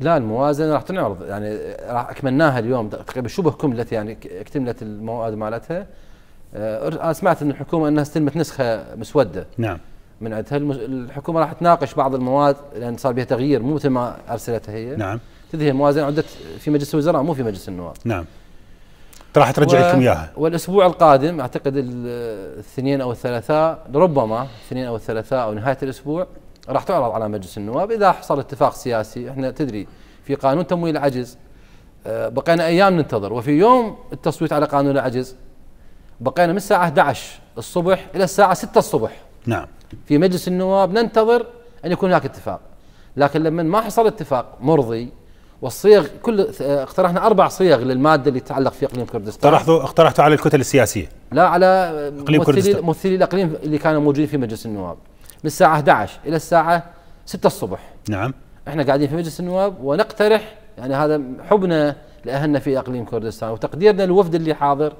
لا الموازنه راح تنعرض يعني راح اكملناها اليوم تقريبا شبه كملت يعني اكتملت المواد مالتها انا أه، سمعت ان الحكومه انها استلمت نسخه مسوده نعم من عندها الحكومه راح تناقش بعض المواد لان صار بها تغيير مو مثل ما ارسلتها هي نعم تدري الموازنه عدت في مجلس الوزراء مو في مجلس النواب نعم راح ترجع لكم اياها والاسبوع القادم اعتقد الاثنين او الثلاثاء ربما الاثنين او الثلاثاء او نهايه الاسبوع راح تعرض على مجلس النواب اذا حصل اتفاق سياسي احنا تدري في قانون تمويل العجز آه، بقينا ايام ننتظر وفي يوم التصويت على قانون العجز بقينا من الساعه 11 الصبح الى الساعه 6 الصبح نعم في مجلس النواب ننتظر ان يكون هناك اتفاق لكن لما ما حصل اتفاق مرضي والصيغ كل آه، اقترحنا اربع صيغ للماده اللي تتعلق في اقليم كردستان اقترحتوا اقترحتوا على الكتل السياسيه لا على ممثلي ممثلي الاقليم اللي كانوا موجودين في مجلس النواب من الساعة 11 إلى الساعة 6 الصبح نعم احنا قاعدين في مجلس النواب ونقترح يعني هذا حبنا لأهلنا في أقليم كردستان وتقديرنا للوفد اللي حاضر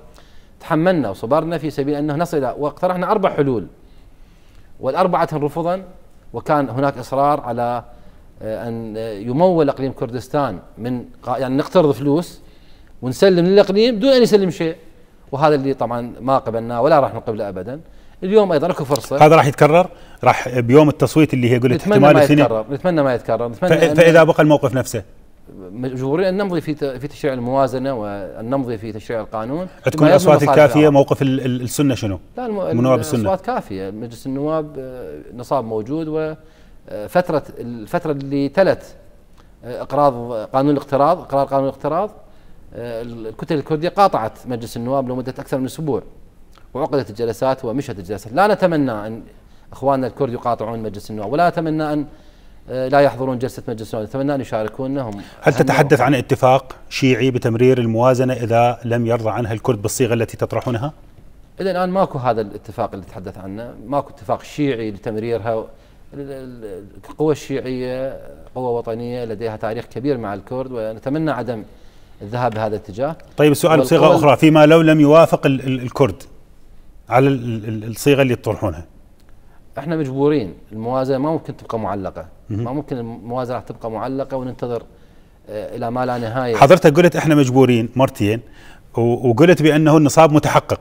تحملنا وصبرنا في سبيل أنه نصل واقترحنا أربع حلول والأربعة رفضا وكان هناك إصرار على آه، أن آه، يمول أقليم كردستان من يعني نقترض فلوس ونسلم للأقليم دون أن يسلم شيء وهذا اللي طبعا ما قبلناه ولا راح نقبله أبدا اليوم ايضا اكو فرصه هذا راح يتكرر راح بيوم التصويت اللي هي قلت احتمال ما يتكرر نتمنى ما يتكرر نتمنى فاذا بقى الموقف نفسه مجبورين ان نمضي في في تشريع الموازنه وان نمضي في تشريع القانون عندكم الاصوات الكافيه موقف السنه شنو؟ لا الم... نواب السنه الاصوات كافيه مجلس النواب آه، نصاب موجود وفتره آه، الفتره اللي تلت آه، اقراض قانون الاقتراض اقرار قانون الاقتراض الكتل الكرديه قاطعت مجلس النواب لمده اكثر من اسبوع وعقدت الجلسات ومشت الجلسات لا نتمنى أن إخواننا الكرد يقاطعون مجلس النواب ولا نتمنى أن آه، لا يحضرون جلسة مجلس النواب نتمنى أن يشاركونهم هل تتحدث عن اتفاق شيعي بتمرير الموازنة إذا لم يرضى عنها الكرد بالصيغة التي تطرحونها؟ إلى الآن ماكو هذا الاتفاق اللي تحدث عنه ماكو اتفاق شيعي لتمريرها القوى الشيعية قوة وطنية لديها تاريخ كبير مع الكرد ونتمنى عدم الذهاب بهذا الاتجاه طيب السؤال بصيغة أخرى فيما لو لم يوافق الكرد على الصيغه اللي تطرحونها احنا مجبورين الموازنه ما ممكن تبقى معلقه ما ممكن الموازنه تبقى معلقه وننتظر آه، الى ما لا نهايه حضرتك قلت احنا مجبورين مرتين وقلت بانه النصاب متحقق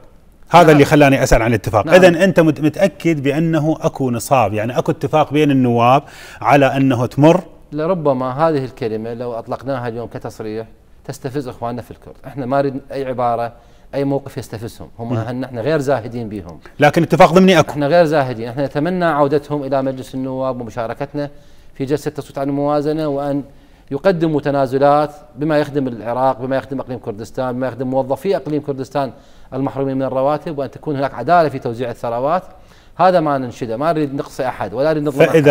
هذا نعم. اللي خلاني اسال عن الاتفاق نعم. اذا انت متاكد بانه اكو نصاب يعني اكو اتفاق بين النواب على انه تمر لربما هذه الكلمه لو اطلقناها اليوم كتصريح تستفز اخواننا في الكرد، احنا ما نريد اي عباره اي موقف يستفزهم، هم نعم. احنا غير زاهدين بهم. لكن اتفاق ضمني اكو. احنا غير زاهدين، احنا نتمنى عودتهم الى مجلس النواب ومشاركتنا في جلسه التصويت عن الموازنه وان يقدموا تنازلات بما يخدم العراق، بما يخدم اقليم كردستان، بما يخدم موظفي اقليم كردستان المحرومين من الرواتب وان تكون هناك عداله في توزيع الثروات. هذا ما ننشده، ما نريد نقصي احد ولا نريد نظلم احد